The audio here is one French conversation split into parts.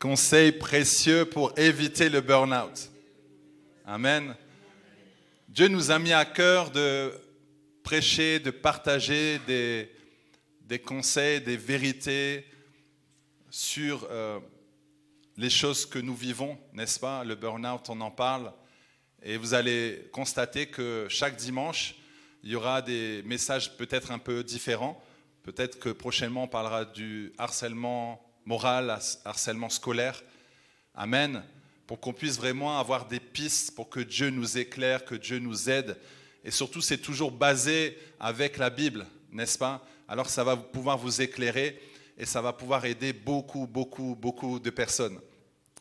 conseils précieux pour éviter le burn-out. Amen. Dieu nous a mis à cœur de prêcher, de partager des, des conseils, des vérités sur euh, les choses que nous vivons, n'est-ce pas Le burn-out, on en parle. Et vous allez constater que chaque dimanche, il y aura des messages peut-être un peu différents. Peut-être que prochainement, on parlera du harcèlement moral, harcèlement scolaire. Amen. Pour qu'on puisse vraiment avoir des pistes, pour que Dieu nous éclaire, que Dieu nous aide. Et surtout, c'est toujours basé avec la Bible, n'est-ce pas Alors ça va pouvoir vous éclairer et ça va pouvoir aider beaucoup, beaucoup, beaucoup de personnes.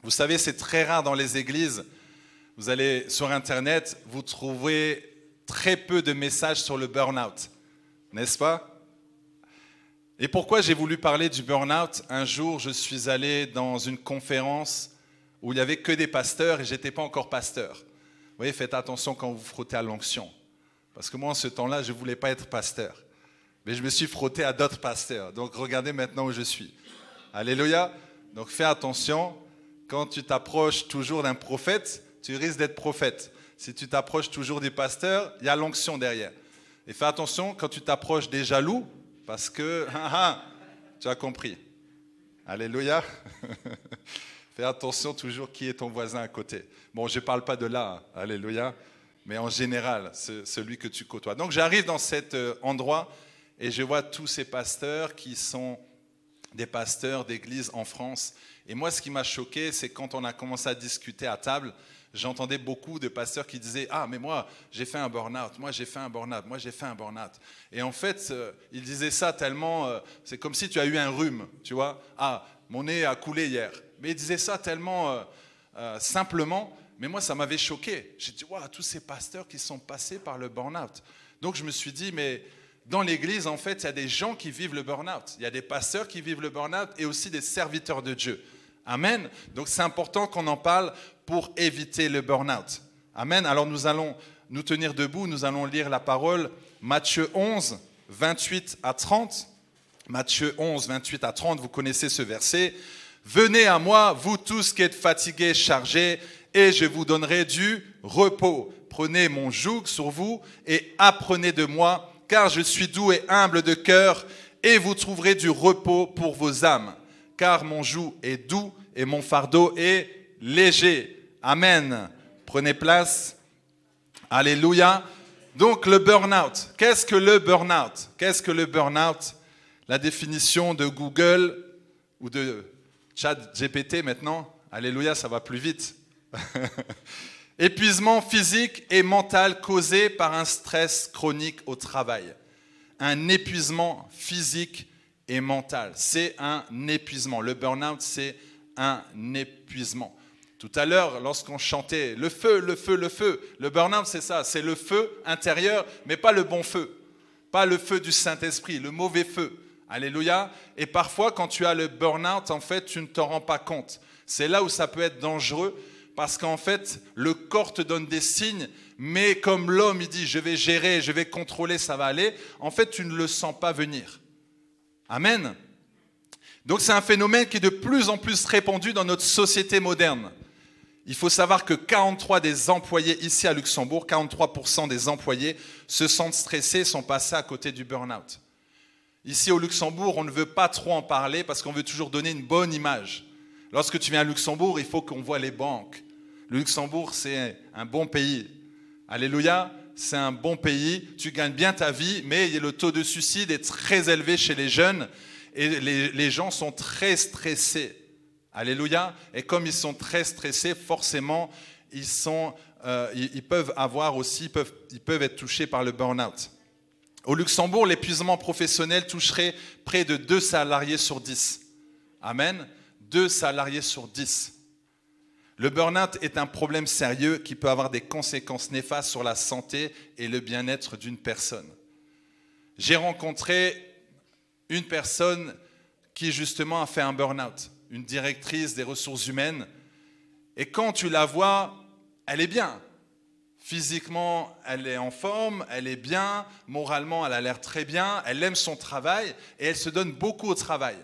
Vous savez, c'est très rare dans les églises. Vous allez sur Internet, vous trouvez très peu de messages sur le burn-out, n'est-ce pas et pourquoi j'ai voulu parler du burn-out Un jour, je suis allé dans une conférence où il n'y avait que des pasteurs et je n'étais pas encore pasteur. Vous voyez, faites attention quand vous frottez à l'onction. Parce que moi, en ce temps-là, je ne voulais pas être pasteur. Mais je me suis frotté à d'autres pasteurs. Donc regardez maintenant où je suis. Alléluia. Donc fais attention. Quand tu t'approches toujours d'un prophète, tu risques d'être prophète. Si tu t'approches toujours des pasteurs, il y a l'onction derrière. Et fais attention, quand tu t'approches des jaloux, parce que, ah, ah, tu as compris. Alléluia. Fais attention toujours qui est ton voisin à côté. Bon, je ne parle pas de là, alléluia, mais en général, celui que tu côtoies. Donc j'arrive dans cet euh, endroit et je vois tous ces pasteurs qui sont des pasteurs d'église en France. Et moi, ce qui m'a choqué, c'est quand on a commencé à discuter à table, J'entendais beaucoup de pasteurs qui disaient Ah, mais moi, j'ai fait un burn-out, moi, j'ai fait un burn-out, moi, j'ai fait un burn-out. Et en fait, euh, ils disaient ça tellement. Euh, c'est comme si tu as eu un rhume, tu vois. Ah, mon nez a coulé hier. Mais ils disaient ça tellement euh, simplement. Mais moi, ça m'avait choqué. J'ai dit Waouh, tous ces pasteurs qui sont passés par le burn-out. Donc, je me suis dit Mais dans l'Église, en fait, il y a des gens qui vivent le burn-out. Il y a des pasteurs qui vivent le burn-out et aussi des serviteurs de Dieu. Amen. Donc c'est important qu'on en parle pour éviter le burn-out. Amen. Alors nous allons nous tenir debout, nous allons lire la parole Matthieu 11, 28 à 30. Matthieu 11, 28 à 30, vous connaissez ce verset. Venez à moi, vous tous qui êtes fatigués, chargés, et je vous donnerai du repos. Prenez mon joug sur vous et apprenez de moi, car je suis doux et humble de cœur, et vous trouverez du repos pour vos âmes, car mon joug est doux et mon fardeau est léger. Amen. Prenez place. Alléluia. Donc le burn-out. Qu'est-ce que le burn-out Qu'est-ce que le burn-out La définition de Google ou de Chat GPT maintenant. Alléluia, ça va plus vite. Épuisement physique et mental causé par un stress chronique au travail. Un épuisement physique et mental. C'est un épuisement. Le burn-out, c'est un épuisement. Tout à l'heure, lorsqu'on chantait le feu, le feu, le feu, le burn-out, c'est ça, c'est le feu intérieur, mais pas le bon feu, pas le feu du Saint-Esprit, le mauvais feu. Alléluia. Et parfois, quand tu as le burn-out, en fait, tu ne t'en rends pas compte. C'est là où ça peut être dangereux, parce qu'en fait, le corps te donne des signes, mais comme l'homme, il dit, je vais gérer, je vais contrôler, ça va aller, en fait, tu ne le sens pas venir. Amen. Donc c'est un phénomène qui est de plus en plus répandu dans notre société moderne. Il faut savoir que 43 des employés ici à Luxembourg, 43% des employés se sentent stressés, sont passés à côté du burn-out. Ici au Luxembourg, on ne veut pas trop en parler parce qu'on veut toujours donner une bonne image. Lorsque tu viens à Luxembourg, il faut qu'on voit les banques. Le Luxembourg, c'est un bon pays. Alléluia, c'est un bon pays. Tu gagnes bien ta vie, mais le taux de suicide est très élevé chez les jeunes et les gens sont très stressés. Alléluia. Et comme ils sont très stressés, forcément, ils, sont, euh, ils, peuvent avoir aussi, peuvent, ils peuvent être touchés par le burn-out. Au Luxembourg, l'épuisement professionnel toucherait près de deux salariés sur dix. Amen. Deux salariés sur dix. Le burn-out est un problème sérieux qui peut avoir des conséquences néfastes sur la santé et le bien-être d'une personne. J'ai rencontré une personne qui justement a fait un burn-out une directrice des ressources humaines. Et quand tu la vois, elle est bien. Physiquement, elle est en forme, elle est bien, moralement, elle a l'air très bien, elle aime son travail et elle se donne beaucoup au travail.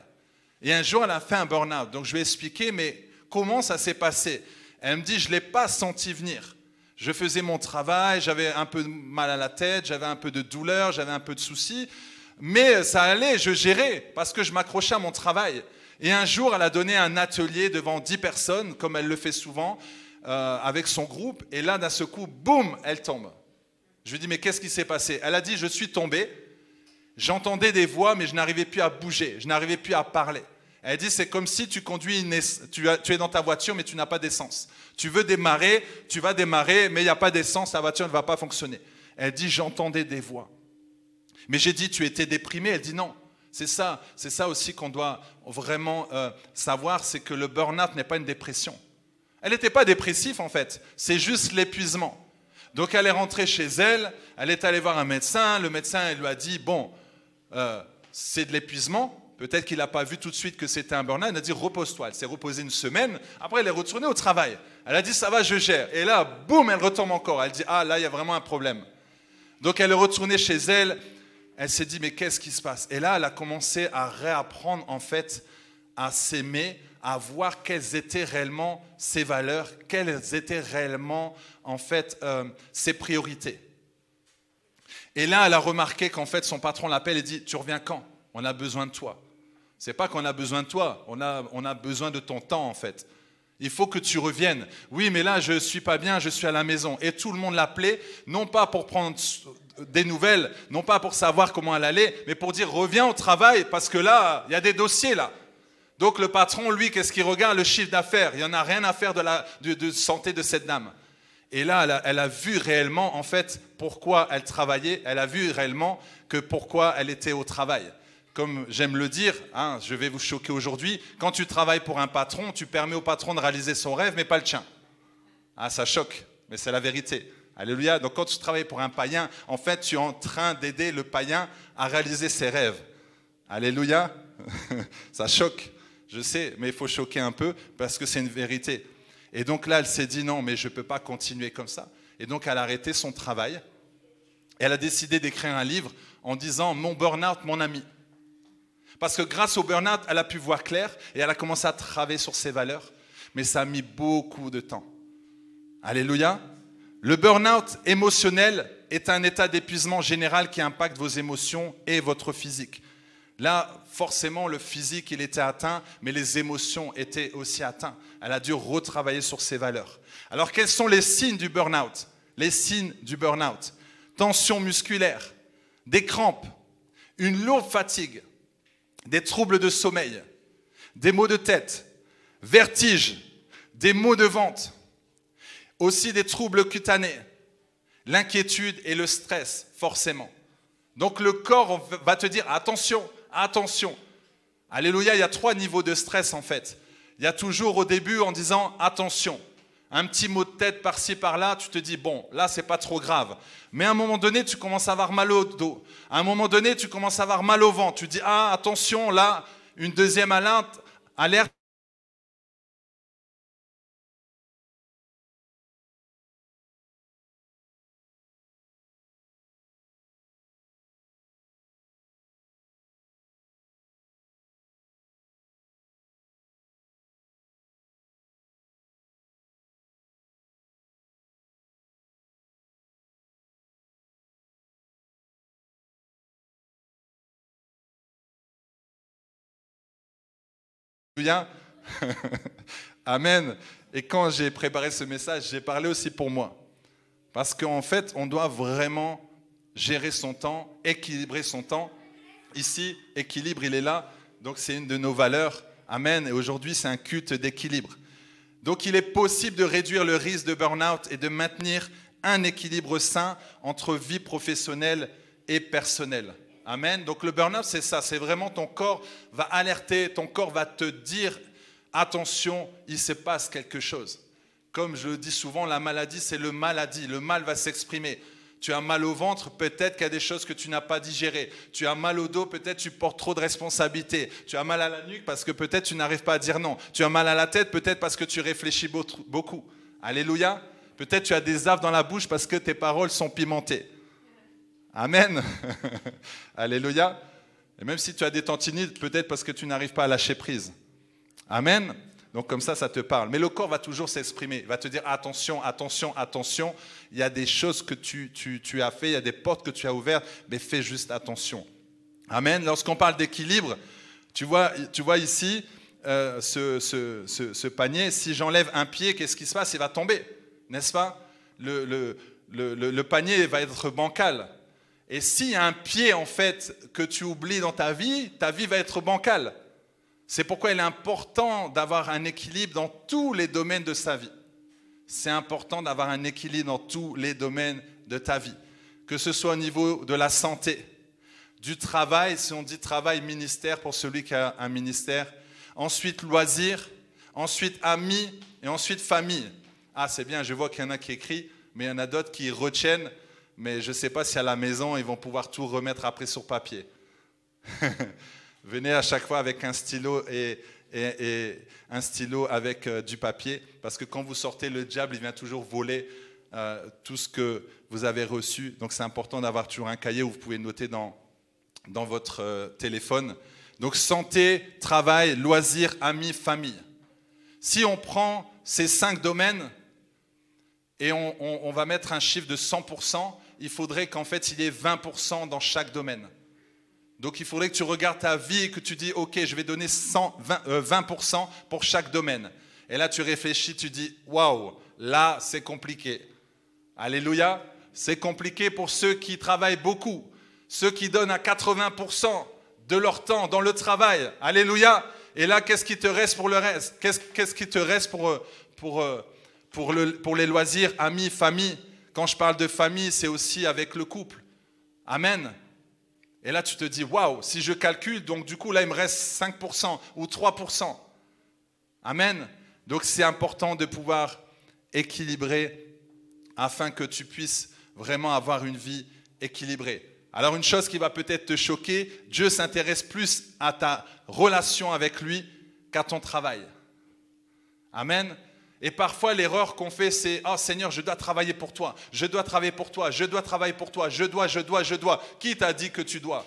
Et un jour, elle a fait un burn-out. Donc je vais expliquer, mais comment ça s'est passé Elle me dit, je ne l'ai pas senti venir. Je faisais mon travail, j'avais un peu de mal à la tête, j'avais un peu de douleur, j'avais un peu de soucis, mais ça allait, je gérais parce que je m'accrochais à mon travail. Et un jour, elle a donné un atelier devant dix personnes, comme elle le fait souvent, euh, avec son groupe. Et là, d'un seul coup, boum, elle tombe. Je lui dis, mais qu'est-ce qui s'est passé Elle a dit, je suis tombée. J'entendais des voix, mais je n'arrivais plus à bouger, je n'arrivais plus à parler. Elle dit, c'est comme si tu conduis tu, es dans ta voiture, mais tu n'as pas d'essence. Tu veux démarrer, tu vas démarrer, mais il n'y a pas d'essence, la voiture ne va pas fonctionner. Elle dit, j'entendais des voix. Mais j'ai dit, tu étais déprimée. Elle dit, non, c'est ça, aussi qu'on doit vraiment euh, savoir, c'est que le burn-out n'est pas une dépression. Elle n'était pas dépressive en fait, c'est juste l'épuisement. Donc elle est rentrée chez elle, elle est allée voir un médecin, le médecin elle lui a dit, bon, euh, c'est de l'épuisement, peut-être qu'il n'a pas vu tout de suite que c'était un burn-out, elle a dit, repose-toi, elle s'est reposée une semaine, après elle est retournée au travail, elle a dit, ça va, je gère. Et là, boum, elle retombe encore, elle dit, ah là, il y a vraiment un problème. Donc elle est retournée chez elle, elle s'est dit, mais qu'est-ce qui se passe Et là, elle a commencé à réapprendre, en fait, à s'aimer, à voir quelles étaient réellement ses valeurs, quelles étaient réellement, en fait, euh, ses priorités. Et là, elle a remarqué qu'en fait, son patron l'appelle et dit, tu reviens quand On a besoin de toi. C'est pas qu'on a besoin de toi, on a, on a besoin de ton temps, en fait. Il faut que tu reviennes. Oui, mais là, je ne suis pas bien, je suis à la maison. Et tout le monde l'appelait, non pas pour prendre des nouvelles, non pas pour savoir comment elle allait, mais pour dire reviens au travail parce que là, il y a des dossiers là. Donc le patron, lui, qu'est-ce qu'il regarde Le chiffre d'affaires. Il n'y en a rien à faire de la santé de cette dame. Et là, elle a, vu réellement, en fait, pourquoi elle travaillait. Elle a vu réellement que pourquoi elle était au travail. Comme j'aime le dire, hein, je vais vous choquer aujourd'hui, quand tu travailles pour un patron, tu permets au patron de réaliser son rêve, mais pas le tien. Ah, ça choque, mais c'est la vérité. Alléluia. Donc quand tu travailles pour un païen, en fait, tu es en train d'aider le païen à réaliser ses rêves. Alléluia. Ça choque, je sais, mais il faut choquer un peu parce que c'est une vérité. Et donc là, elle s'est dit non, mais je ne peux pas continuer comme ça. Et donc elle a arrêté son travail. Et elle a décidé d'écrire un livre en disant Mon burn mon ami. Parce que grâce au burn elle a pu voir clair et elle a commencé à travailler sur ses valeurs. Mais ça a mis beaucoup de temps. Alléluia. Le burn-out émotionnel est un état d'épuisement général qui impacte vos émotions et votre physique. Là, forcément, le physique, il était atteint, mais les émotions étaient aussi atteintes. Elle a dû retravailler sur ses valeurs. Alors, quels sont les signes du burn-out Les signes du burn-out. Tension musculaire, des crampes, une lourde fatigue, des troubles de sommeil, des maux de tête, vertiges, des maux de vente. Aussi des troubles cutanés, l'inquiétude et le stress, forcément. Donc le corps va te dire, attention, attention. Alléluia, il y a trois niveaux de stress en fait. Il y a toujours au début en disant, attention. Un petit mot de tête par-ci par-là, tu te dis, bon, là c'est pas trop grave. Mais à un moment donné, tu commences à avoir mal au dos. À un moment donné, tu commences à avoir mal au vent. Tu dis, ah, attention, là, une deuxième alerte Amen. Et quand j'ai préparé ce message, j'ai parlé aussi pour moi. Parce qu'en fait, on doit vraiment gérer son temps, équilibrer son temps. Ici, équilibre, il est là. Donc c'est une de nos valeurs. Amen. Et aujourd'hui, c'est un culte d'équilibre. Donc il est possible de réduire le risque de burn-out et de maintenir un équilibre sain entre vie professionnelle et personnelle. Amen. Donc le burn-out, c'est ça, c'est vraiment ton corps va alerter, ton corps va te dire, attention, il se passe quelque chose. Comme je le dis souvent, la maladie, c'est le maladie, le mal va s'exprimer. Tu as mal au ventre, peut-être qu'il y a des choses que tu n'as pas digérées. Tu as mal au dos, peut-être tu portes trop de responsabilités. Tu as mal à la nuque parce que peut-être tu n'arrives pas à dire non. Tu as mal à la tête, peut-être parce que tu réfléchis beaucoup. Alléluia. Peut-être tu as des aves dans la bouche parce que tes paroles sont pimentées. Amen. Alléluia. Et même si tu as des tantinites, peut-être parce que tu n'arrives pas à lâcher prise. Amen. Donc comme ça, ça te parle. Mais le corps va toujours s'exprimer. Il va te dire attention, attention, attention. Il y a des choses que tu, as fait, il y a des portes que tu as ouvertes, mais fais juste attention. Amen. Lorsqu'on parle d'équilibre, tu vois, ici euh, ce, panier. Si j'enlève un pied, qu'est-ce qui se passe Il va tomber, n'est-ce pas le panier va être bancal. Et s'il y a un pied, en fait, que tu oublies dans ta vie, ta vie va être bancale. C'est pourquoi il est important d'avoir un équilibre dans tous les domaines de sa vie. C'est important d'avoir un équilibre dans tous les domaines de ta vie. Que ce soit au niveau de la santé, du travail, si on dit travail, ministère pour celui qui a un ministère. Ensuite, loisirs. Ensuite, amis. Et ensuite, famille. Ah, c'est bien, je vois qu'il y en a qui écrit, mais il y en a d'autres qui retiennent mais je ne sais pas si à la maison, ils vont pouvoir tout remettre après sur papier. Venez à chaque fois avec un stylo et, un stylo avec euh, du papier, parce que quand vous sortez, le diable, il vient toujours voler euh, tout ce que vous avez reçu. Donc c'est important d'avoir toujours un cahier où vous pouvez noter dans, dans votre euh, téléphone. Donc santé, travail, loisirs, amis, famille. Si on prend ces cinq domaines et on va mettre un chiffre de 100%, il faudrait qu'en fait il y ait 20% dans chaque domaine. Donc il faudrait que tu regardes ta vie et que tu dis, OK, je vais donner 20% euh, pour chaque domaine. Et là, tu réfléchis, tu dis, waouh, là, c'est compliqué. Alléluia, c'est compliqué pour ceux qui travaillent beaucoup, ceux qui donnent à 80% de leur temps dans le travail. Alléluia. Et là, qu'est-ce qui te reste pour le reste Qu'est-ce qui te reste pour, euh, euh, pour les loisirs, amis, famille quand je parle de famille, c'est aussi avec le couple. Amen. Et là, tu te dis, waouh, si je calcule, donc du coup, là, il me reste 5% ou 3%. Amen. Donc, c'est important de pouvoir équilibrer afin que tu puisses vraiment avoir une vie équilibrée. Alors, une chose qui va peut-être te choquer, Dieu s'intéresse plus à ta relation avec lui qu'à ton travail. Amen. Et parfois, l'erreur qu'on fait, c'est Oh Seigneur, je dois travailler pour toi, je dois travailler pour toi, je dois travailler pour toi, je dois, je dois, je dois. Qui t'a dit que tu dois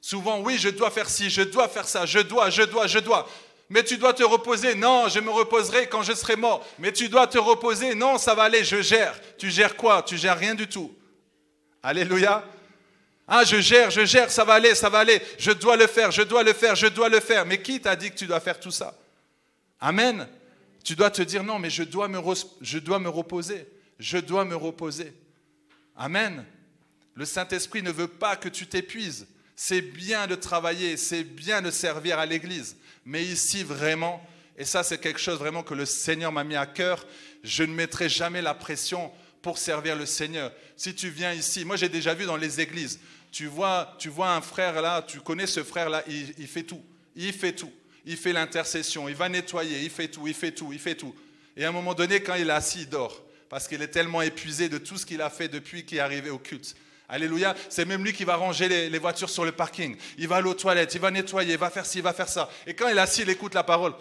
Souvent, oui, je dois faire ci, je dois faire ça, je dois, je dois, je dois. Mais tu dois te reposer. Non, je me reposerai quand je serai mort. Mais tu dois te reposer. Non, ça va aller, je gère. Tu gères quoi Tu gères rien du tout. Alléluia. Ah, je gère, je gère, ça va aller, ça va aller. Je dois le faire, je dois le faire, je dois le faire. Mais qui t'a dit que tu dois faire tout ça Amen. Tu dois te dire non, mais je dois me, je dois me reposer. Je dois me reposer. Amen. Le Saint-Esprit ne veut pas que tu t'épuises. C'est bien de travailler, c'est bien de servir à l'Église. Mais ici, vraiment, et ça c'est quelque chose vraiment que le Seigneur m'a mis à cœur, je ne mettrai jamais la pression pour servir le Seigneur. Si tu viens ici, moi j'ai déjà vu dans les églises, tu vois, tu vois un frère là, tu connais ce frère là, il fait tout. Il fait tout il fait l'intercession, il va nettoyer, il fait tout, il fait tout, il fait tout. Et à un moment donné, quand il est assis, il dort, parce qu'il est tellement épuisé de tout ce qu'il a fait depuis qu'il est arrivé au culte. Alléluia, c'est même lui qui va ranger les, voitures sur le parking. Il va aller aux toilettes, il va nettoyer, il va faire ci, il va faire ça. Et quand il est assis, il écoute la parole.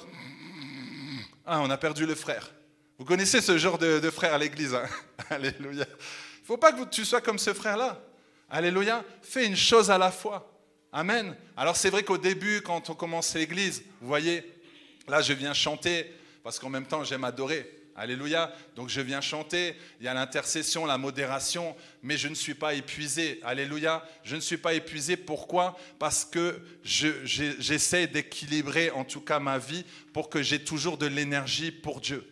Ah, on a perdu le frère. Vous connaissez ce genre de, frère à l'église. Hein? Alléluia. Il ne faut pas que tu sois comme ce frère-là. Alléluia. Fais une chose à la fois. Amen. Alors c'est vrai qu'au début, quand on commence l'église, vous voyez, là je viens chanter, parce qu'en même temps j'aime adorer. Alléluia. Donc je viens chanter, il y a l'intercession, la modération, mais je ne suis pas épuisé. Alléluia. Je ne suis pas épuisé. Pourquoi Parce que j'essaie d'équilibrer en tout cas ma vie pour que j'ai toujours de l'énergie pour Dieu.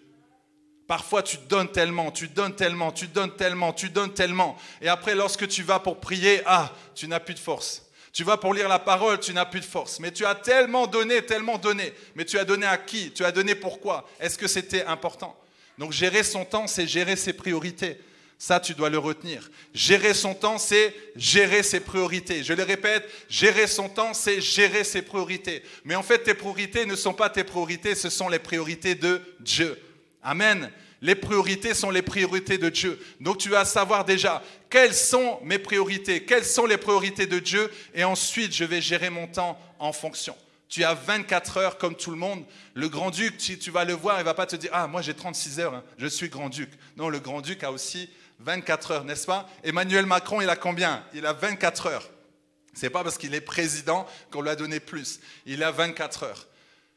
Parfois, tu donnes tellement, tu donnes tellement, tu donnes tellement, tu donnes tellement. Et après, lorsque tu vas pour prier, ah, tu n'as plus de force. Tu vas pour lire la parole, tu n'as plus de force. Mais tu as tellement donné, tellement donné. Mais tu as donné à qui Tu as donné pourquoi Est-ce que c'était important Donc gérer son temps, c'est gérer ses priorités. Ça, tu dois le retenir. Gérer son temps, c'est gérer ses priorités. Je le répète, gérer son temps, c'est gérer ses priorités. Mais en fait, tes priorités ne sont pas tes priorités, ce sont les priorités de Dieu. Amen. Les priorités sont les priorités de Dieu. Donc tu vas savoir déjà quelles sont mes priorités, quelles sont les priorités de Dieu, et ensuite je vais gérer mon temps en fonction. Tu as 24 heures comme tout le monde. Le grand-duc, si tu vas le voir, il va pas te dire Ah, moi j'ai 36 heures, hein. je suis grand-duc. Non, le grand-duc a aussi 24 heures, n'est-ce pas Emmanuel Macron, il a combien Il a 24 heures. Ce n'est pas parce qu'il est président qu'on lui a donné plus. Il a 24 heures.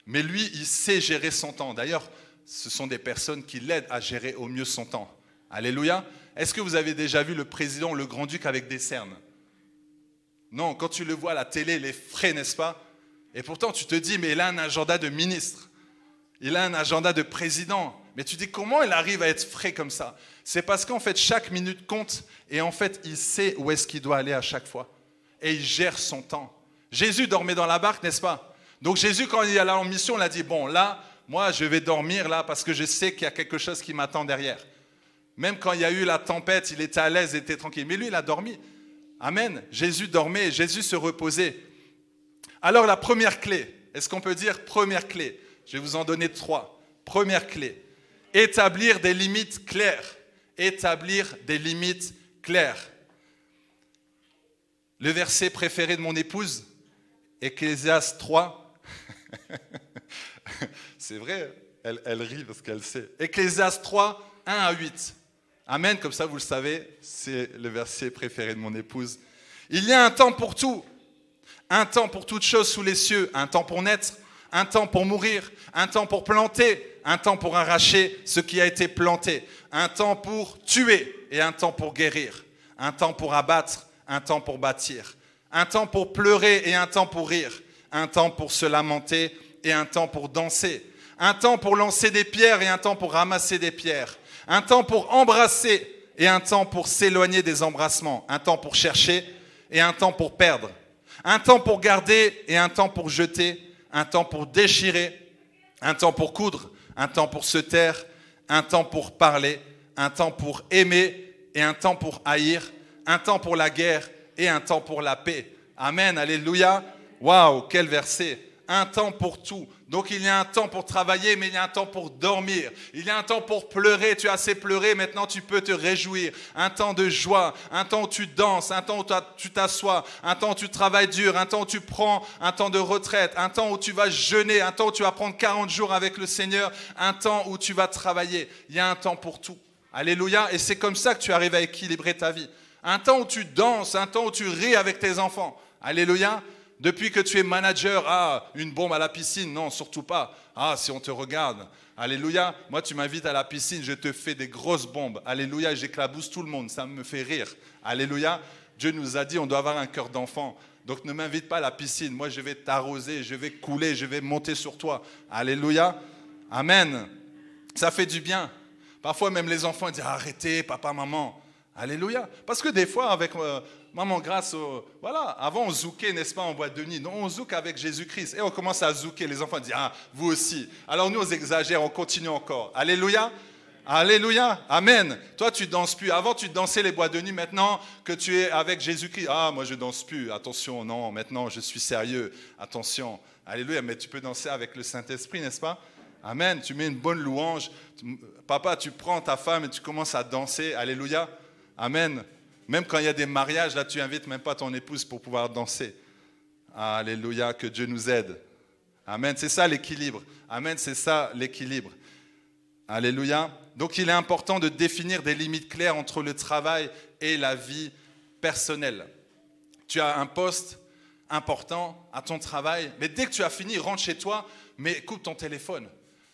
Mais lui, il sait gérer son temps. D'ailleurs, ce sont des personnes qui l'aident à gérer au mieux son temps. Alléluia. Est-ce que vous avez déjà vu le président, le grand-duc avec des cernes Non, quand tu le vois à la télé, il est frais, n'est-ce pas Et pourtant, tu te dis, mais il a un agenda de ministre. Il a un agenda de président. Mais tu dis, comment il arrive à être frais comme ça C'est parce qu'en fait, chaque minute compte et en fait, il sait où est-ce qu'il doit aller à chaque fois. Et il gère son temps. Jésus dormait dans la barque, n'est-ce pas Donc Jésus, quand il est allé en mission, il a dit, bon, là, moi, je vais dormir là parce que je sais qu'il y a quelque chose qui m'attend derrière. Même quand il y a eu la tempête, il était à l'aise, il était tranquille. Mais lui, il a dormi. Amen. Jésus dormait, Jésus se reposait. Alors la première clé, est-ce qu'on peut dire première clé Je vais vous en donner trois. Première clé, établir des limites claires. Établir des limites claires. Le verset préféré de mon épouse, Ecclésias 3. c'est vrai, elle, rit parce qu'elle sait. Ecclésiaste 3, 1 à 8. Amen, comme ça vous le savez, c'est le verset préféré de mon épouse. Il y a un temps pour tout, un temps pour toutes chose sous les cieux, un temps pour naître, un temps pour mourir, un temps pour planter, un temps pour arracher ce qui a été planté, un temps pour tuer et un temps pour guérir, un temps pour abattre, un temps pour bâtir, un temps pour pleurer et un temps pour rire, un temps pour se lamenter et un temps pour danser, un temps pour lancer des pierres et un temps pour ramasser des pierres, un temps pour embrasser et un temps pour s'éloigner des embrassements, un temps pour chercher et un temps pour perdre, un temps pour garder et un temps pour jeter, un temps pour déchirer, un temps pour coudre, un temps pour se taire, un temps pour parler, un temps pour aimer et un temps pour haïr, un temps pour la guerre et un temps pour la paix. Amen, alléluia. Waouh, quel verset un temps pour tout. Donc il y a un temps pour travailler, mais il y a un temps pour dormir. Il y a un temps pour pleurer. Tu as assez pleuré, maintenant tu peux te réjouir. Un temps de joie, un temps où tu danses, un temps où tu t'assois, un temps où tu travailles dur, un temps où tu prends un temps de retraite, un temps où tu vas jeûner, un temps où tu vas prendre 40 jours avec le Seigneur, un temps où tu vas travailler. Il y a un temps pour tout. Alléluia. Et c'est comme ça que tu arrives à équilibrer ta vie. Un temps où tu danses, un temps où tu ris avec tes enfants. Alléluia. Depuis que tu es manager, ah, une bombe à la piscine, non, surtout pas. Ah, si on te regarde, alléluia, moi tu m'invites à la piscine, je te fais des grosses bombes, alléluia, j'éclabousse tout le monde, ça me fait rire, alléluia. Dieu nous a dit, on doit avoir un cœur d'enfant. Donc ne m'invite pas à la piscine, moi je vais t'arroser, je vais couler, je vais monter sur toi. Alléluia. Amen. Ça fait du bien. Parfois même les enfants disent, arrêtez, papa, maman. Alléluia. Parce que des fois, avec euh, maman grâce, voilà, avant on zoukait, n'est-ce pas, en boîte de nuit. Non, on zouk avec Jésus-Christ. Et on commence à zouker. Les enfants disent, ah, vous aussi. Alors nous, on exagère, on continue encore. Alléluia. Alléluia. Amen. Toi, tu danses plus. Avant, tu dansais les bois de nuit. Maintenant que tu es avec Jésus-Christ, ah, moi, je danse plus. Attention, non. Maintenant, je suis sérieux. Attention. Alléluia. Mais tu peux danser avec le Saint-Esprit, n'est-ce pas? Amen. Tu mets une bonne louange. Papa, tu prends ta femme et tu commences à danser. Alléluia. Amen. Même quand il y a des mariages, là, tu invites même pas ton épouse pour pouvoir danser. Alléluia, que Dieu nous aide. Amen. C'est ça l'équilibre. Amen, c'est ça l'équilibre. Alléluia. Donc il est important de définir des limites claires entre le travail et la vie personnelle. Tu as un poste important à ton travail, mais dès que tu as fini, rentre chez toi, mais coupe ton téléphone.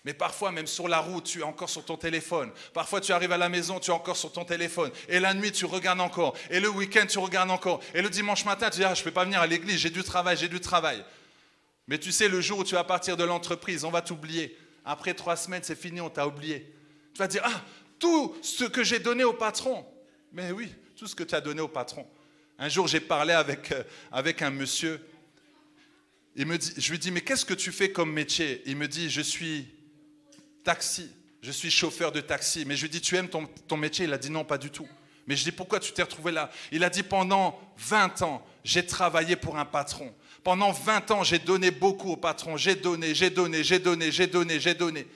Mais parfois, même sur la route, tu es encore sur ton téléphone. Parfois, tu arrives à la maison, tu es encore sur ton téléphone. Et la nuit, tu regardes encore. Et le week-end, tu regardes encore. Et le dimanche matin, tu dis, ah, je ne peux pas venir à l'église, j'ai du travail, j'ai du travail. Mais tu sais, le jour où tu vas partir de l'entreprise, on va t'oublier. Après trois semaines, c'est fini, on t'a oublié. Tu vas dire, ah, tout ce que j'ai donné au patron. Mais oui, tout ce que tu as donné au patron. Un jour, j'ai parlé avec, euh, avec un monsieur. Il me dit, je lui dis, mais qu'est-ce que tu fais comme métier Il me dit, je suis taxi, je suis chauffeur de taxi. Mais je lui dis, tu aimes ton, métier Il a dit, non, pas du tout. Mais je dis, pourquoi tu t'es retrouvé là Il a dit, pendant 20 ans, j'ai travaillé pour un patron. Pendant 20 ans, j'ai donné beaucoup au patron. J'ai donné, j'ai donné, j'ai donné, j'ai donné, j'ai donné.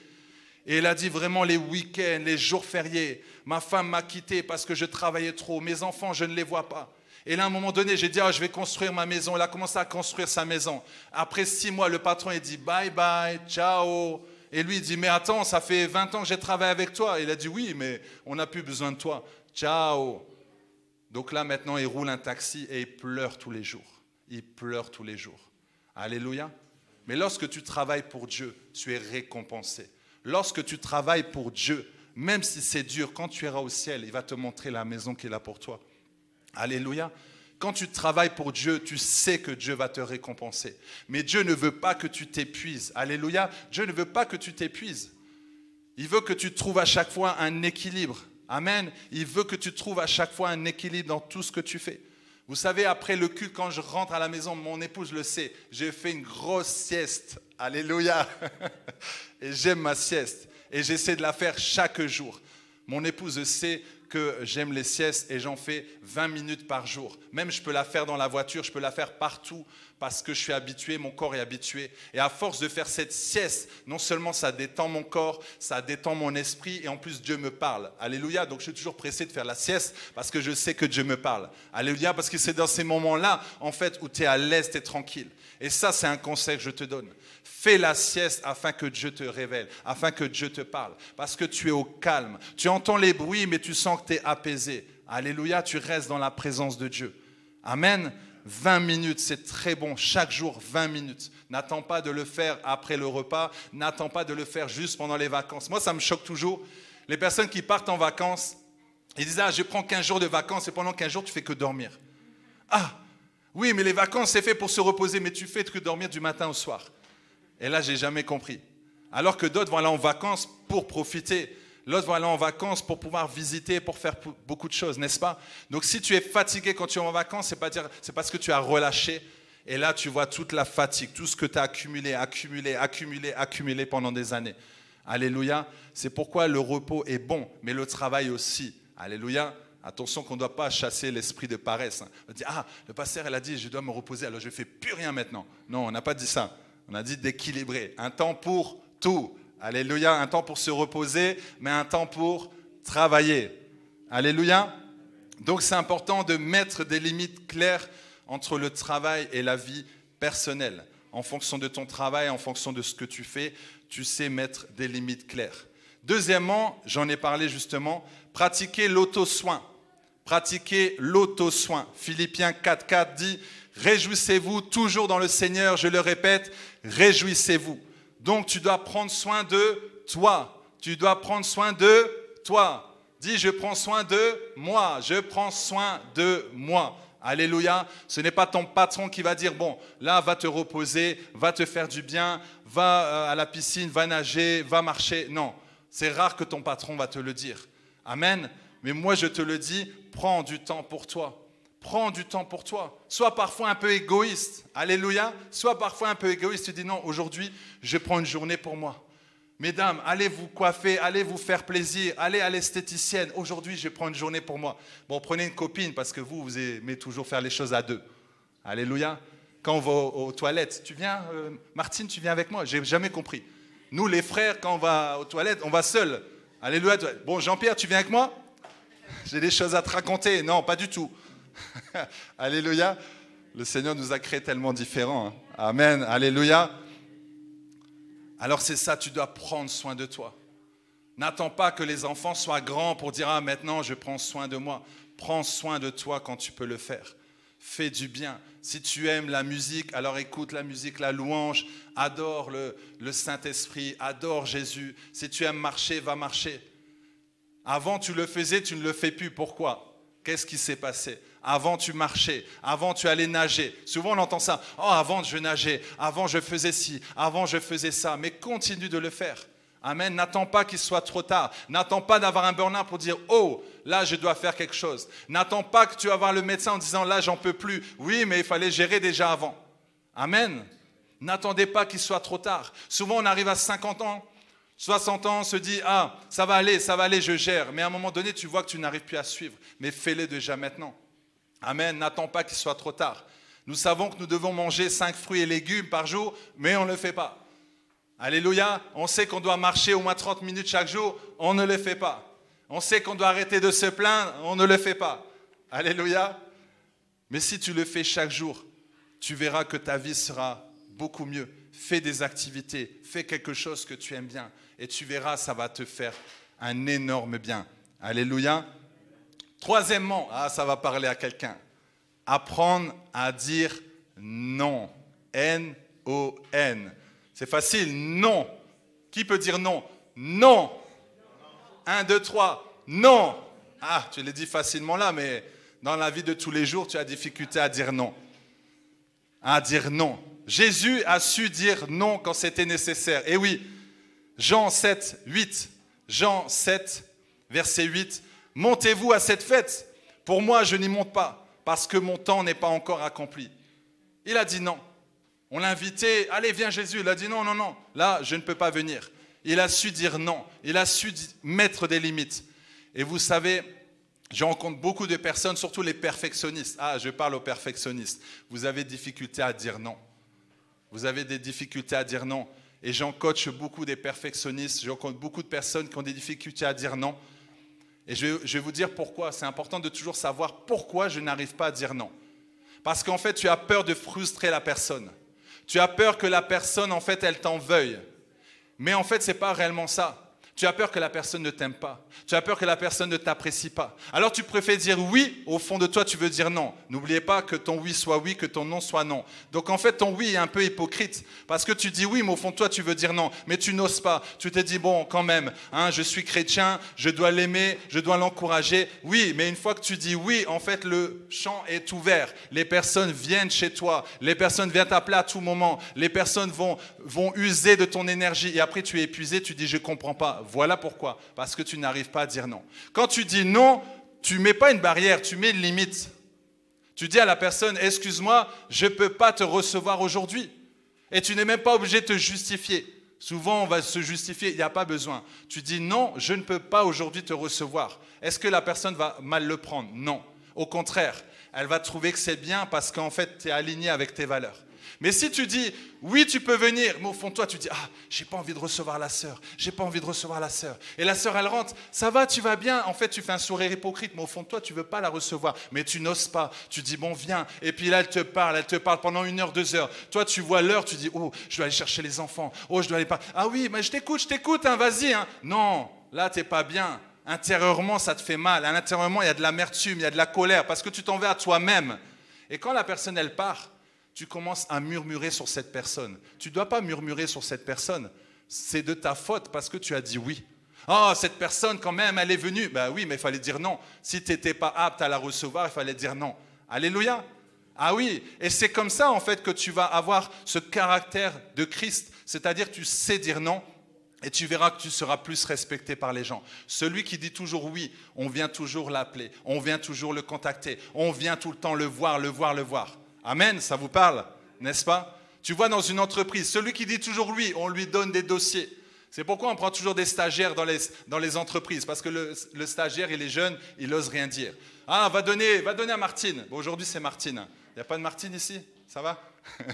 Et il a dit vraiment les week-ends, les jours fériés. Ma femme m'a quitté parce que je travaillais trop. Mes enfants, je ne les vois pas. Et là, à un moment donné, j'ai dit, ah, je vais construire ma maison. Il a commencé à construire sa maison. Après six mois, le patron, a dit, bye bye, ciao. Et lui, il dit, mais attends, ça fait 20 ans que j'ai travaillé avec toi. Il a dit, oui, mais on n'a plus besoin de toi. Ciao. Donc là, maintenant, il roule un taxi et il pleure tous les jours. Il pleure tous les jours. Alléluia. Mais lorsque tu travailles pour Dieu, tu es récompensé. Lorsque tu travailles pour Dieu, même si c'est dur, quand tu iras au ciel, il va te montrer la maison qu'il a pour toi. Alléluia quand tu travailles pour Dieu, tu sais que Dieu va te récompenser. Mais Dieu ne veut pas que tu t'épuises. Alléluia. Dieu ne veut pas que tu t'épuises. Il veut que tu trouves à chaque fois un équilibre. Amen. Il veut que tu trouves à chaque fois un équilibre dans tout ce que tu fais. Vous savez, après le culte, quand je rentre à la maison, mon épouse le sait, j'ai fait une grosse sieste. Alléluia. Et j'aime ma sieste. Et j'essaie de la faire chaque jour. Mon épouse sait, j'aime les siestes et j'en fais 20 minutes par jour. Même je peux la faire dans la voiture, je peux la faire partout parce que je suis habitué, mon corps est habitué. Et à force de faire cette sieste, non seulement ça détend mon corps, ça détend mon esprit, et en plus Dieu me parle. Alléluia, donc je suis toujours pressé de faire la sieste parce que je sais que Dieu me parle. Alléluia, parce que c'est dans ces moments-là, en fait, où tu es à l'aise, tu es tranquille. Et ça, c'est un conseil que je te donne. Fais la sieste afin que Dieu te révèle, afin que Dieu te parle, parce que tu es au calme. Tu entends les bruits, mais tu sens que tu es apaisé. Alléluia, tu restes dans la présence de Dieu. Amen. 20 minutes, c'est très bon. Chaque jour, 20 minutes. N'attends pas de le faire après le repas. N'attends pas de le faire juste pendant les vacances. Moi, ça me choque toujours. Les personnes qui partent en vacances, ils disent, ah, je prends 15 jours de vacances et pendant 15 jours, tu fais que dormir. Ah, oui, mais les vacances, c'est fait pour se reposer, mais tu fais que dormir du matin au soir. Et là, j'ai jamais compris. Alors que d'autres vont aller en vacances pour profiter l'autre va aller en vacances pour pouvoir visiter, pour faire beaucoup de choses, n'est-ce pas Donc si tu es fatigué quand tu es en vacances, c'est, pas dire, c'est parce que tu as relâché. Et là, tu vois toute la fatigue, tout ce que tu as accumulé, accumulé, accumulé, accumulé pendant des années. Alléluia. C'est pourquoi le repos est bon, mais le travail aussi. Alléluia. Attention qu'on ne doit pas chasser l'esprit de paresse. Hein. On dit, ah, le pasteur, elle a dit, je dois me reposer, alors je ne fais plus rien maintenant. Non, on n'a pas dit ça. On a dit d'équilibrer. Un temps pour tout. Alléluia, un temps pour se reposer, mais un temps pour travailler. Alléluia. Donc c'est important de mettre des limites claires entre le travail et la vie personnelle. En fonction de ton travail, en fonction de ce que tu fais, tu sais mettre des limites claires. Deuxièmement, j'en ai parlé justement, pratiquer l'auto-soin. Pratiquer l'auto-soin. Philippiens 4.4 dit, Réjouissez-vous toujours dans le Seigneur, je le répète, réjouissez-vous. Donc tu dois prendre soin de toi. Tu dois prendre soin de toi. Dis, je prends soin de moi. Je prends soin de moi. Alléluia. Ce n'est pas ton patron qui va dire, bon, là, va te reposer, va te faire du bien, va euh, à la piscine, va nager, va marcher. Non, c'est rare que ton patron va te le dire. Amen. Mais moi, je te le dis, prends du temps pour toi prends du temps pour toi. Sois parfois un peu égoïste. Alléluia. Sois parfois un peu égoïste. Tu dis non, aujourd'hui, je prends une journée pour moi. Mesdames, allez vous coiffer, allez vous faire plaisir, allez à l'esthéticienne. Aujourd'hui, je prends une journée pour moi. Bon, prenez une copine parce que vous, vous aimez toujours faire les choses à deux. Alléluia. Quand on va aux, toilettes, tu viens, euh, Martine, tu viens avec moi. J'ai jamais compris. Nous, les frères, quand on va aux toilettes, on va seul. Alléluia. Bon, Jean-Pierre, tu viens avec moi J'ai des choses à te raconter. Non, pas du tout. Alléluia. Le Seigneur nous a créé tellement différents. Hein. Amen. Alléluia. Alors c'est ça, tu dois prendre soin de toi. N'attends pas que les enfants soient grands pour dire Ah, maintenant je prends soin de moi. Prends soin de toi quand tu peux le faire. Fais du bien. Si tu aimes la musique, alors écoute la musique, la louange. Adore le, le Saint-Esprit. Adore Jésus. Si tu aimes marcher, va marcher. Avant, tu le faisais, tu ne le fais plus. Pourquoi Qu'est-ce qui s'est passé avant, tu marchais. Avant, tu allais nager. Souvent, on entend ça. Oh, avant, je nageais. Avant, je faisais ci. Avant, je faisais ça. Mais continue de le faire. Amen. N'attends pas qu'il soit trop tard. N'attends pas d'avoir un burn-out pour dire Oh, là, je dois faire quelque chose. N'attends pas que tu aies le médecin en disant Là, j'en peux plus. Oui, mais il fallait gérer déjà avant. Amen. N'attendez pas qu'il soit trop tard. Souvent, on arrive à 50 ans, 60 ans, on se dit Ah, ça va aller, ça va aller, je gère. Mais à un moment donné, tu vois que tu n'arrives plus à suivre. Mais fais-le déjà maintenant. Amen, n'attends pas qu'il soit trop tard. Nous savons que nous devons manger cinq fruits et légumes par jour, mais on ne le fait pas. Alléluia, on sait qu'on doit marcher au moins 30 minutes chaque jour, on ne le fait pas. On sait qu'on doit arrêter de se plaindre, on ne le fait pas. Alléluia. Mais si tu le fais chaque jour, tu verras que ta vie sera beaucoup mieux. Fais des activités, fais quelque chose que tu aimes bien, et tu verras, ça va te faire un énorme bien. Alléluia. Troisièmement, ah, ça va parler à quelqu'un, apprendre à dire non. N-O-N. C'est facile, non. Qui peut dire non Non. Un, deux, trois. non. Ah, tu l'as dit facilement là, mais dans la vie de tous les jours, tu as difficulté à dire non. À dire non. Jésus a su dire non quand c'était nécessaire. Et eh oui, Jean 7, 8. Jean 7, verset 8. Montez-vous à cette fête. Pour moi, je n'y monte pas, parce que mon temps n'est pas encore accompli. Il a dit non. On l'a invité, allez, viens Jésus. Il a dit non, non, non, là, je ne peux pas venir. Il a su dire non. Il a su mettre des limites. Et vous savez, je rencontre beaucoup de personnes, surtout les perfectionnistes. Ah, je parle aux perfectionnistes. Vous avez des difficultés à dire non. Vous avez des difficultés à dire non. Et j'en beaucoup des perfectionnistes. Je rencontre beaucoup de personnes qui ont des difficultés à dire non. Et je vais, vous dire pourquoi. C'est important de toujours savoir pourquoi je n'arrive pas à dire non. Parce qu'en fait, tu as peur de frustrer la personne. Tu as peur que la personne, en fait, elle t'en veuille. Mais en fait, ce n'est pas réellement ça. Tu as peur que la personne ne t'aime pas. Tu as peur que la personne ne t'apprécie pas. Alors tu préfères dire oui, au fond de toi tu veux dire non. N'oubliez pas que ton oui soit oui, que ton non soit non. Donc en fait ton oui est un peu hypocrite parce que tu dis oui, mais au fond de toi tu veux dire non. Mais tu n'oses pas. Tu te dis bon quand même, hein, je suis chrétien, je dois l'aimer, je dois l'encourager. Oui, mais une fois que tu dis oui, en fait le champ est ouvert. Les personnes viennent chez toi. Les personnes viennent t'appeler à tout moment. Les personnes vont, vont user de ton énergie. Et après tu es épuisé, tu dis je comprends pas. Voilà pourquoi. Parce que tu n'arrives pas à dire non. Quand tu dis non, tu mets pas une barrière, tu mets une limite. Tu dis à la personne, excuse-moi, je ne peux pas te recevoir aujourd'hui. Et tu n'es même pas obligé de te justifier. Souvent, on va se justifier, il n'y a pas besoin. Tu dis non, je ne peux pas aujourd'hui te recevoir. Est-ce que la personne va mal le prendre Non. Au contraire, elle va trouver que c'est bien parce qu'en fait, tu es aligné avec tes valeurs. Mais si tu dis, oui, tu peux venir, mais au fond de toi, tu dis, ah, j'ai pas envie de recevoir la sœur, j'ai pas envie de recevoir la sœur. Et la sœur, elle rentre, ça va, tu vas bien. En fait, tu fais un sourire hypocrite, mais au fond de toi, tu veux pas la recevoir. Mais tu n'oses pas. Tu dis, bon, viens. Et puis là, elle te parle, elle te parle pendant une heure, deux heures. Toi, tu vois l'heure, tu dis, oh, je dois aller chercher les enfants. Oh, je dois aller pas. Ah oui, mais je t'écoute, je t'écoute, hein, vas-y. Hein. Non, là, t'es pas bien intérieurement, ça te fait mal. À il y a de l'amertume, il y a de la colère, parce que tu t'en à toi-même. Et quand la personne, elle part, tu commences à murmurer sur cette personne. Tu ne dois pas murmurer sur cette personne. C'est de ta faute parce que tu as dit oui. Ah, oh, cette personne, quand même, elle est venue. Ben oui, mais il fallait dire non. Si tu n'étais pas apte à la recevoir, il fallait dire non. Alléluia. Ah oui, et c'est comme ça, en fait, que tu vas avoir ce caractère de Christ. C'est-à-dire, tu sais dire non et tu verras que tu seras plus respecté par les gens. Celui qui dit toujours oui, on vient toujours l'appeler, on vient toujours le contacter, on vient tout le temps le voir, le voir, le voir. Amen, ça vous parle, n'est-ce pas Tu vois dans une entreprise, celui qui dit toujours oui, on lui donne des dossiers. C'est pourquoi on prend toujours des stagiaires dans les, entreprises, parce que le, stagiaire, il est jeune, il n'ose rien dire. Ah, va donner, va donner à Martine. aujourd'hui, c'est Martine. Il n'y a pas de Martine ici Ça va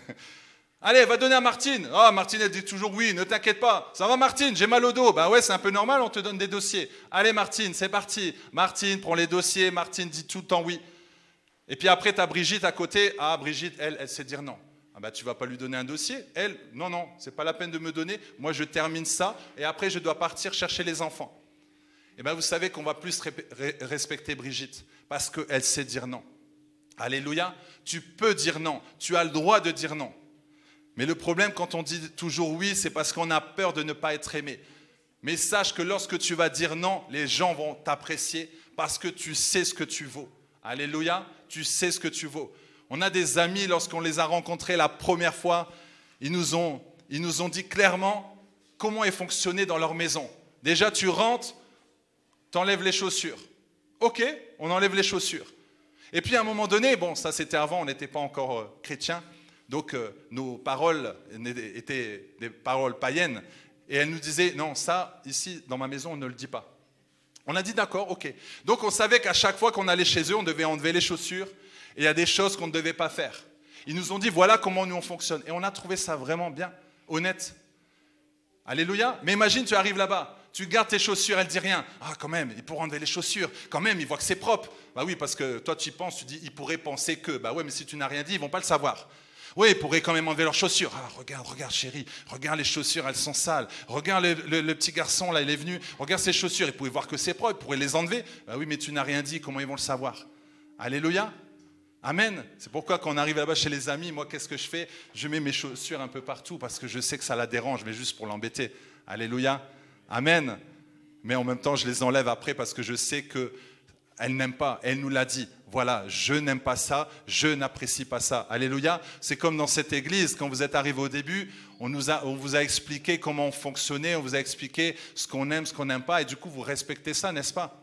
Allez, va donner à Martine. Ah, Martine, elle dit toujours oui, ne t'inquiète pas. Ça va, Martine, j'ai mal au dos. ben ouais, c'est un peu normal, on te donne des dossiers. Allez, Martine, c'est parti. Martine, prend les dossiers. Martine dit tout le temps oui. Et puis après, tu as Brigitte à côté. Ah, Brigitte, elle, elle sait dire non. Ah bah, tu vas pas lui donner un dossier. Elle, non, non, n'est pas la peine de me donner. Moi, je termine ça et après, je dois partir chercher les enfants. Et eh bien, vous savez qu'on va plus respecter Brigitte parce qu'elle sait dire non. Alléluia. Tu peux dire non. Tu as le droit de dire non. Mais le problème quand on dit toujours oui, c'est parce qu'on a peur de ne pas être aimé. Mais sache que lorsque tu vas dire non, les gens vont t'apprécier parce que tu sais ce que tu vaux. Alléluia tu sais ce que tu vaux. On a des amis, lorsqu'on les a rencontrés la première fois, ils nous ont, ils nous ont dit clairement comment est fonctionné dans leur maison. Déjà, tu rentres, enlèves les chaussures. Ok, on enlève les chaussures. Et puis à un moment donné, bon, ça c'était avant, on n'était pas encore chrétiens, euh, chrétien, donc euh, nos paroles étaient des paroles païennes. Et elle nous disait, non, ça, ici, dans ma maison, on ne le dit pas. On a dit d'accord, ok. Donc on savait qu'à chaque fois qu'on allait chez eux, on devait enlever les chaussures. Et il y a des choses qu'on ne devait pas faire. Ils nous ont dit voilà comment nous on fonctionne. Et on a trouvé ça vraiment bien, honnête. Alléluia. Mais imagine, tu arrives là-bas, tu gardes tes chaussures, elle dit rien. Ah, quand même, ils pourront enlever les chaussures. Quand même, ils voient que c'est propre. Bah oui, parce que toi, tu y penses, tu dis ils pourraient penser que. Bah ouais, mais si tu n'as rien dit, ils vont pas le savoir. Oui, ils pourraient quand même enlever leurs chaussures. Ah, regarde, regarde, chérie, regarde les chaussures, elles sont sales. Regarde le, petit garçon, là, il est venu. Regarde ses chaussures, il pouvait voir que c'est propre, il pourrait les enlever. Bah oui, mais tu n'as rien dit, comment ils vont le savoir Alléluia. Amen. C'est pourquoi quand on arrive là-bas chez les amis, moi, qu'est-ce que je fais Je mets mes chaussures un peu partout parce que je sais que ça la dérange, mais juste pour l'embêter. Alléluia. Amen. Mais en même temps, je les enlève après parce que je sais que elle n'aime pas, elle nous l'a dit. Voilà, je n'aime pas ça, je n'apprécie pas ça. Alléluia. C'est comme dans cette église, quand vous êtes arrivé au début, on, vous a expliqué comment on fonctionnait, on vous a expliqué ce qu'on aime, ce qu'on n'aime pas, et du coup, vous respectez ça, n'est-ce pas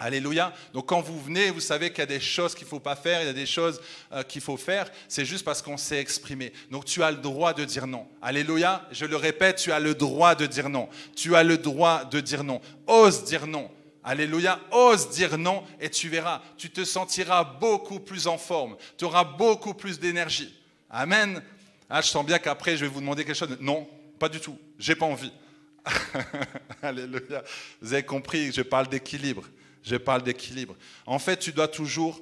Alléluia. Donc quand vous venez, vous savez qu'il y a des choses qu'il ne faut pas faire, il y a des choses euh, qu'il faut faire. C'est juste parce qu'on s'est exprimé. Donc tu as le droit de dire non. Alléluia. Je le répète, tu as le droit de dire non. Tu as le droit de dire non. Ose dire non. Alléluia, ose dire non et tu verras, tu te sentiras beaucoup plus en forme, tu auras beaucoup plus d'énergie. Amen. Ah, je sens bien qu'après, je vais vous demander quelque chose. Non, pas du tout, j'ai pas envie. Alléluia. Vous avez compris, je parle d'équilibre. Je parle d'équilibre. En fait, tu dois toujours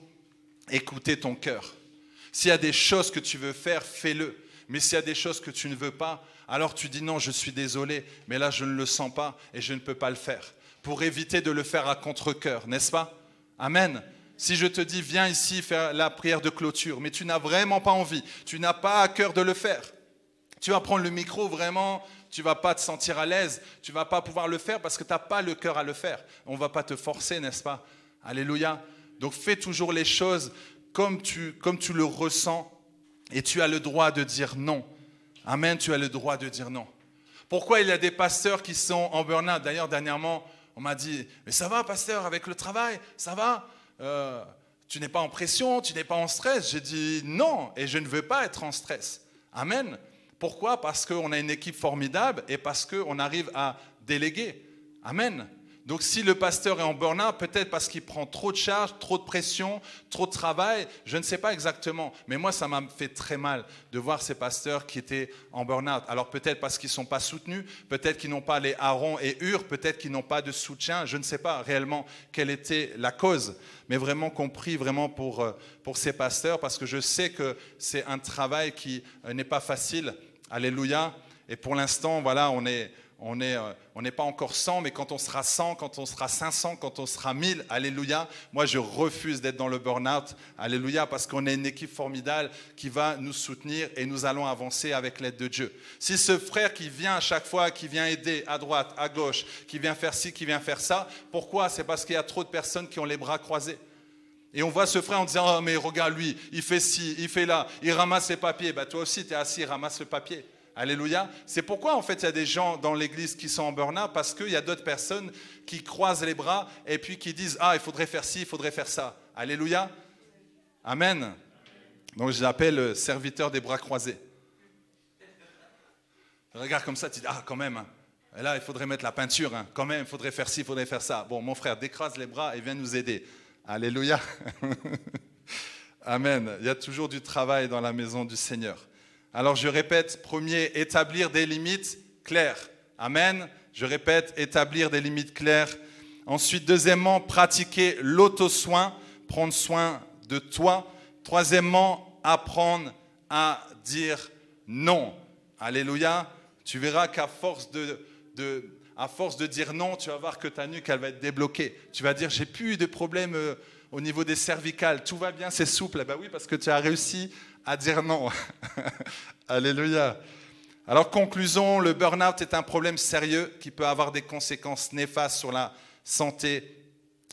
écouter ton cœur. S'il y a des choses que tu veux faire, fais-le. Mais s'il y a des choses que tu ne veux pas, alors tu dis non, je suis désolé, mais là je ne le sens pas et je ne peux pas le faire pour éviter de le faire à contre-coeur, n'est-ce pas Amen. Si je te dis, viens ici faire la prière de clôture, mais tu n'as vraiment pas envie, tu n'as pas à cœur de le faire, tu vas prendre le micro vraiment, tu vas pas te sentir à l'aise, tu vas pas pouvoir le faire parce que tu n'as pas le cœur à le faire. On va pas te forcer, n'est-ce pas Alléluia. Donc fais toujours les choses comme tu, comme tu le ressens et tu as le droit de dire non. Amen, tu as le droit de dire non. Pourquoi il y a des pasteurs qui sont en burn-out D'ailleurs, dernièrement, on m'a dit, mais ça va, pasteur, avec le travail, ça va euh, Tu n'es pas en pression, tu n'es pas en stress J'ai dit non, et je ne veux pas être en stress. Amen. Pourquoi Parce qu'on a une équipe formidable et parce qu'on arrive à déléguer. Amen. Donc si le pasteur est en burn-out, peut-être parce qu'il prend trop de charges, trop de pression, trop de travail, je ne sais pas exactement. Mais moi, ça m'a fait très mal de voir ces pasteurs qui étaient en burn-out. Alors peut-être parce qu'ils ne sont pas soutenus, peut-être qu'ils n'ont pas les harons et Hur, peut-être qu'ils n'ont pas de soutien. Je ne sais pas réellement quelle était la cause. Mais vraiment compris, vraiment pour, euh, pour ces pasteurs, parce que je sais que c'est un travail qui euh, n'est pas facile. Alléluia. Et pour l'instant, voilà, on est euh, on n'est pas encore 100, mais quand on sera 100, quand on sera 500, quand on sera 1000, alléluia, moi je refuse d'être dans le burn-out, alléluia, parce qu'on est une équipe formidable qui va nous soutenir et nous allons avancer avec l'aide de Dieu. Si ce frère qui vient à chaque fois, qui vient aider à droite, à gauche, qui vient faire ci, qui vient faire ça, pourquoi C'est parce qu'il y a trop de personnes qui ont les bras croisés. Et on voit ce frère en disant, oh mais regarde lui, il fait ci, il fait là, il ramasse les papiers. Bah, toi aussi, tu es assis, ramasse le papier. Alléluia. C'est pourquoi, en fait, il y a des gens dans l'église qui sont en burn-out, parce qu'il y a d'autres personnes qui croisent les bras et puis qui disent Ah, il faudrait faire ci, il faudrait faire ça. Alléluia. Amen. Donc, je l'appelle serviteur des bras croisés. regarde comme ça, tu dis Ah, quand même. Hein. Et là, il faudrait mettre la peinture. Hein. Quand même, il faudrait faire ci, il faudrait faire ça. Bon, mon frère, décrase les bras et viens nous aider. Alléluia. Amen. Il y a toujours du travail dans la maison du Seigneur. Alors je répète, premier, établir des limites claires. Amen. Je répète, établir des limites claires. Ensuite, deuxièmement, pratiquer l'auto-soin, prendre soin de toi. Troisièmement, apprendre à dire non. Alléluia. Tu verras qu'à force de, à force de dire non, tu vas voir que ta nuque, elle va être débloquée. Tu vas dire, j'ai plus de problèmes euh, au niveau des cervicales. Tout va bien, c'est souple. Eh ben oui, parce que tu as réussi à dire non. Alléluia. Alors conclusion, le burn-out est un problème sérieux qui peut avoir des conséquences néfastes sur la santé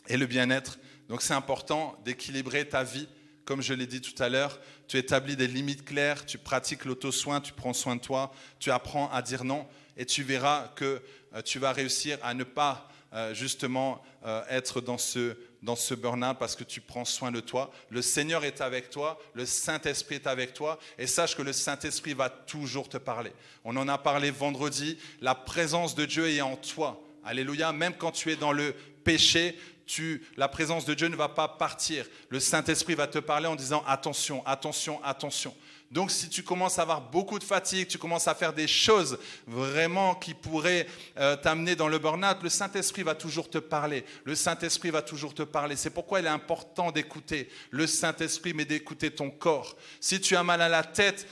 et le bien-être. Donc c'est important d'équilibrer ta vie. Comme je l'ai dit tout à l'heure, tu établis des limites claires, tu pratiques l'auto-soin, tu prends soin de toi, tu apprends à dire non et tu verras que euh, tu vas réussir à ne pas euh, justement euh, être dans ce dans ce burn-out parce que tu prends soin de toi. Le Seigneur est avec toi, le Saint-Esprit est avec toi, et sache que le Saint-Esprit va toujours te parler. On en a parlé vendredi, la présence de Dieu est en toi. Alléluia, même quand tu es dans le péché, la présence de Dieu ne va pas partir. Le Saint-Esprit va te parler en disant attention, attention, attention. Donc si tu commences à avoir beaucoup de fatigue, tu commences à faire des choses vraiment qui pourraient euh, t'amener dans le burn-out, le Saint-Esprit va toujours te parler. Le Saint-Esprit va toujours te parler. C'est pourquoi il est important d'écouter le Saint-Esprit, mais d'écouter ton corps. Si tu as mal à la tête,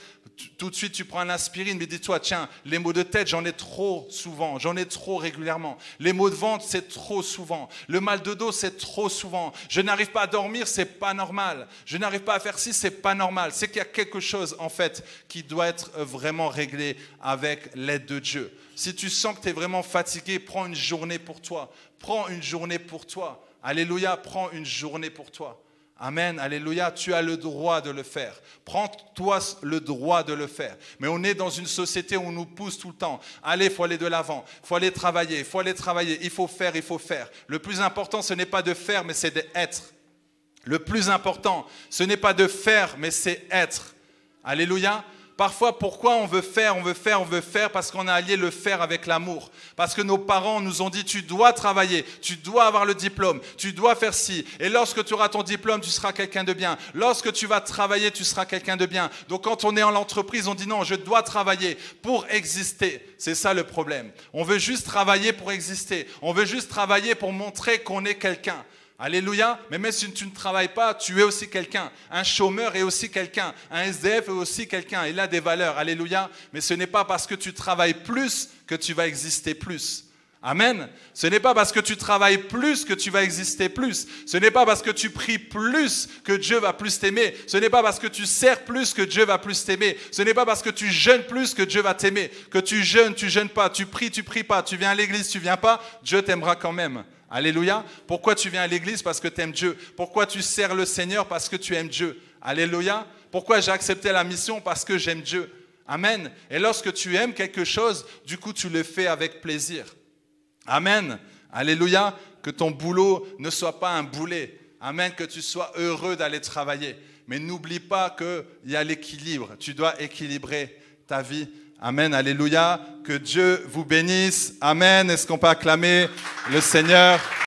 tout de suite tu prends un aspirine, mais dis-toi, tiens, les maux de tête, j'en ai trop souvent, j'en ai trop régulièrement. Les maux de ventre, c'est trop souvent. Le mal de dos, c'est trop souvent. Je n'arrive pas à dormir, c'est pas normal. Je n'arrive pas à faire ci, c'est pas normal. C'est qu'il y a quelque chose en fait, qui doit être euh, vraiment réglé avec l'aide de Dieu. Si tu sens que tu es vraiment fatigué, prends une journée pour toi. Prends une journée pour toi. Alléluia, prends une journée pour toi. Amen, alléluia, tu as le droit de le faire. Prends-toi le droit de le faire. Mais on est dans une société où on nous pousse tout le temps. Allez, il faut aller de l'avant, il faut aller travailler, il faut aller travailler, il faut faire, il faut faire. Le plus important, ce n'est pas de faire, mais c'est d'être. Le plus important, ce n'est pas de faire, mais c'est être. Alléluia. Parfois, pourquoi on veut faire, on veut faire, on veut faire Parce qu'on a allié le faire avec l'amour. Parce que nos parents nous ont dit, tu dois travailler, tu dois avoir le diplôme, tu dois faire ci. Et lorsque tu auras ton diplôme, tu seras quelqu'un de bien. Lorsque tu vas travailler, tu seras quelqu'un de bien. Donc quand on est en l'entreprise, on dit, non, je dois travailler pour exister. C'est ça le problème. On veut juste travailler pour exister. On veut juste travailler pour montrer qu'on est quelqu'un. Alléluia. Mais même si tu ne travailles pas, tu es aussi quelqu'un. Un chômeur est aussi quelqu'un. Un SDF est aussi quelqu'un. Il a des valeurs. Alléluia. Mais ce n'est pas parce que tu travailles plus que tu vas exister plus. Amen. Ce n'est pas parce que tu travailles plus que tu vas exister plus. Ce n'est pas parce que tu pries plus que Dieu va plus t'aimer. Ce n'est pas parce que tu sers plus que Dieu va plus t'aimer. Ce n'est pas parce que tu jeûnes plus que Dieu va t'aimer. Que tu jeûnes, tu jeûnes pas, tu pries, tu pries pas, tu viens à l'église, tu viens pas, Dieu t'aimera quand même. Alléluia. Pourquoi tu viens à l'église Parce que tu aimes Dieu. Pourquoi tu sers le Seigneur Parce que tu aimes Dieu. Alléluia. Pourquoi j'ai accepté la mission Parce que j'aime Dieu. Amen. Et lorsque tu aimes quelque chose, du coup, tu le fais avec plaisir. Amen. Alléluia. Que ton boulot ne soit pas un boulet. Amen. Que tu sois heureux d'aller travailler. Mais n'oublie pas qu'il y a l'équilibre. Tu dois équilibrer ta vie Amen, alléluia. Que Dieu vous bénisse. Amen. Est-ce qu'on peut acclamer le Seigneur